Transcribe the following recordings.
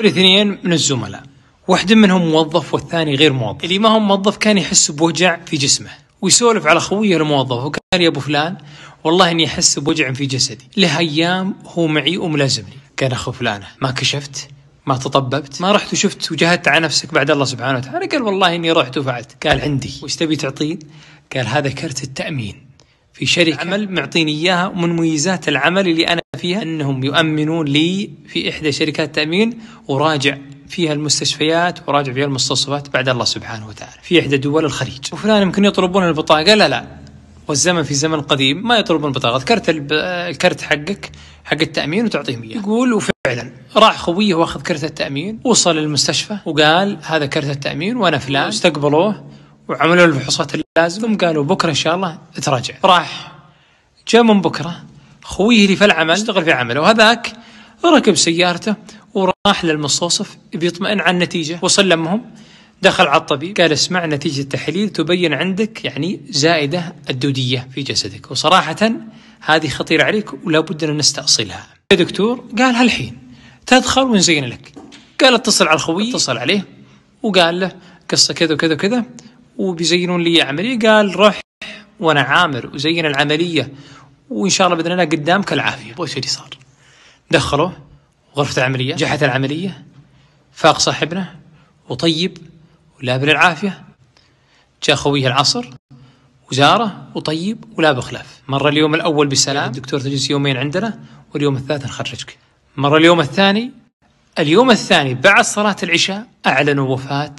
الاثنين من الزملاء واحد منهم موظف والثاني غير موظف اللي ما هو موظف كان يحس بوجع في جسمه ويسولف على خويه الموظف وقال يا ابو فلان والله اني احس بوجع في جسدي له ايام هو معي وملازمني كان اخو فلانه ما كشفت ما تطببت ما رحت وشفت وجهدت على نفسك بعد الله سبحانه وتعالى قال والله اني رحت وفعلت قال عندي وش تبي تعطين قال هذا كرت التامين في شركه عمل معطيني اياها ومن مميزات العمل اللي انا فيها انهم يؤمنون لي في احدى شركات التامين وراجع فيها المستشفيات وراجع فيها المستوصفات بعد الله سبحانه وتعالى في احدى دول الخليج وفلان يمكن يطلبون البطاقه لا لا والزمن في زمن قديم ما يطلبون بطاقه كرت الكرت حقك حق التامين وتعطيهم اياه يقول وفعلا راح خويه واخذ كرت التامين وصل المستشفى وقال هذا كرت التامين وانا فلان استقبلوه وعملوا له الفحوصات اللازم ثم قالوا بكره ان شاء الله تراجع راح جاء من بكره خويه اللي في العمل اشتغل في عمله وهذاك ركب سيارته وراح للمستوصف بيطمئن على النتيجه وصل لمهم دخل على الطبيب قال اسمع نتيجة التحليل تبين عندك يعني زائدة الدودية في جسدك وصراحة هذه خطيرة عليك ولا بد أن نستأصلها يا دكتور قال هالحين تدخل ونزين لك قال اتصل على الخوي اتصل عليه وقال له قصة كذا وكذا وكذا وبيزينون لي عمليه قال روح وانا عامر وزين العمليه وان شاء الله باذن الله قدامك العافيه وش اللي صار دخلوه غرفه العمليه جحت العمليه فاق صاحبنا وطيب ولا العافيه جاء خويه العصر وزاره وطيب ولا بخلاف مر اليوم الاول بسلام الدكتور تجلس يومين عندنا واليوم الثالث نخرجك مر اليوم الثاني اليوم الثاني بعد صلاه العشاء اعلنوا وفاه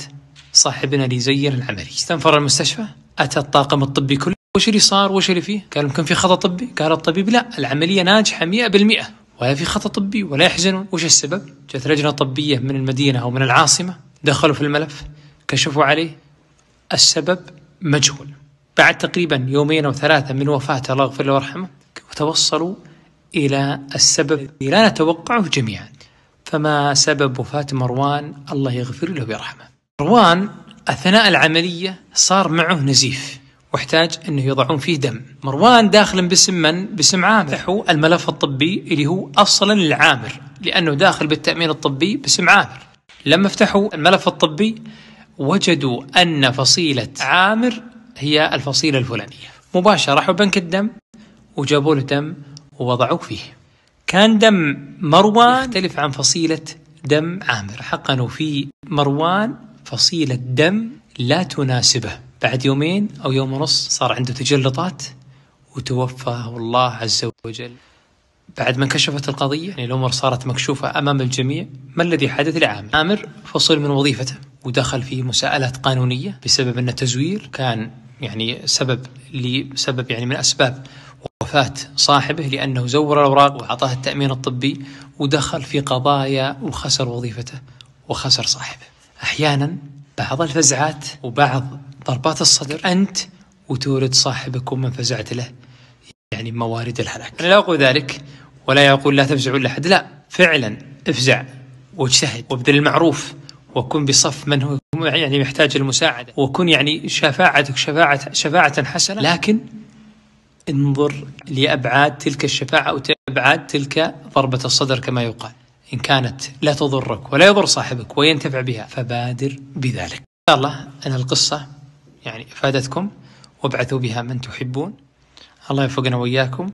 صاحبنا اللي يزين العملي استنفر المستشفى أتى الطاقم الطبي كله وش اللي صار وش اللي فيه قال يمكن في خطأ طبي قال الطبيب لا العملية ناجحة 100% ولا في خطأ طبي ولا يحزنون وش السبب جت لجنة طبية من المدينة أو من العاصمة دخلوا في الملف كشفوا عليه السبب مجهول بعد تقريبا يومين أو ثلاثة من وفاته الله يغفر له ويرحمه وتوصلوا إلى السبب لا نتوقعه جميعا فما سبب وفاة مروان الله يغفر له ويرحمه مروان أثناء العملية صار معه نزيف واحتاج انه يضعون فيه دم. مروان داخل باسم من؟ باسم عامر. فتحوا الملف الطبي اللي هو اصلا لعامر لانه داخل بالتامين الطبي باسم عامر. لما فتحوا الملف الطبي وجدوا ان فصيله عامر هي الفصيله الفلانيه. مباشره راحوا بنك الدم وجابوا له دم ووضعوه فيه. كان دم مروان يختلف عن فصيله دم عامر، حقنوا في مروان فصيلة دم لا تناسبه بعد يومين أو يوم ونص صار عنده تجلطات وتوفى الله عز وجل بعد ما انكشفت القضية يعني الأمور صارت مكشوفة أمام الجميع ما الذي حدث لعامر؟ عامر فصل من وظيفته ودخل في مساءلات قانونية بسبب أن التزوير كان يعني سبب لسبب يعني من أسباب وفاة صاحبه لأنه زور الأوراق وأعطاه التأمين الطبي ودخل في قضايا وخسر وظيفته وخسر صاحبه أحيانا بعض الفزعات وبعض ضربات الصدر أنت وتورد صاحبك ومن فزعت له يعني موارد الهلاك أنا لا أقول ذلك ولا يقول لا تفزعوا لأحد لا فعلا افزع واجتهد وابذل المعروف وكن بصف من هو يعني محتاج المساعدة وكن يعني شفاعتك شفاعة شفاعة حسنة لكن انظر لأبعاد تلك الشفاعة أو أبعاد تلك ضربة الصدر كما يقال إن كانت لا تضرك ولا يضر صاحبك وينتفع بها فبادر بذلك إن شاء الله أن القصة يعني أفادتكم وابعثوا بها من تحبون الله يوفقنا وإياكم